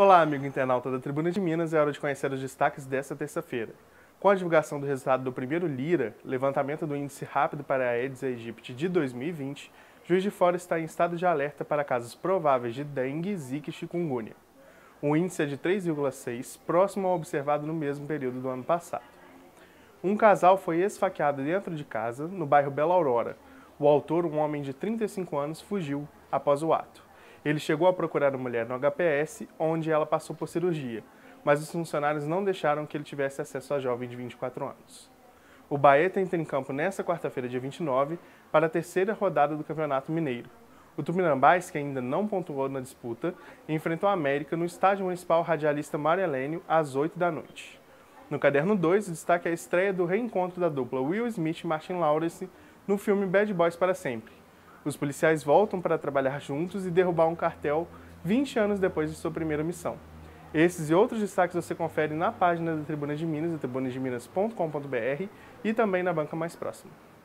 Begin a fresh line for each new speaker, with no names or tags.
Olá, amigo internauta da Tribuna de Minas, é hora de conhecer os destaques desta terça-feira. Com a divulgação do resultado do primeiro LIRA, levantamento do índice rápido para a Aedes aegypti de 2020, Juiz de Fora está em estado de alerta para casos prováveis de dengue, zika e chikungunya. O índice é de 3,6, próximo ao observado no mesmo período do ano passado. Um casal foi esfaqueado dentro de casa, no bairro Bela Aurora. O autor, um homem de 35 anos, fugiu após o ato. Ele chegou a procurar a mulher no HPS, onde ela passou por cirurgia, mas os funcionários não deixaram que ele tivesse acesso à jovem de 24 anos. O Baeta entra em campo nesta quarta-feira, dia 29, para a terceira rodada do Campeonato Mineiro. O Tupinambás, que ainda não pontuou na disputa, enfrentou a América no estádio municipal radialista Maria Helênio às 8 da noite. No caderno 2, destaque é a estreia do reencontro da dupla Will Smith e Martin Lawrence no filme Bad Boys para Sempre, os policiais voltam para trabalhar juntos e derrubar um cartel 20 anos depois de sua primeira missão. Esses e outros destaques você confere na página da Tribuna de Minas, tribunademinas.com.br e também na banca mais próxima.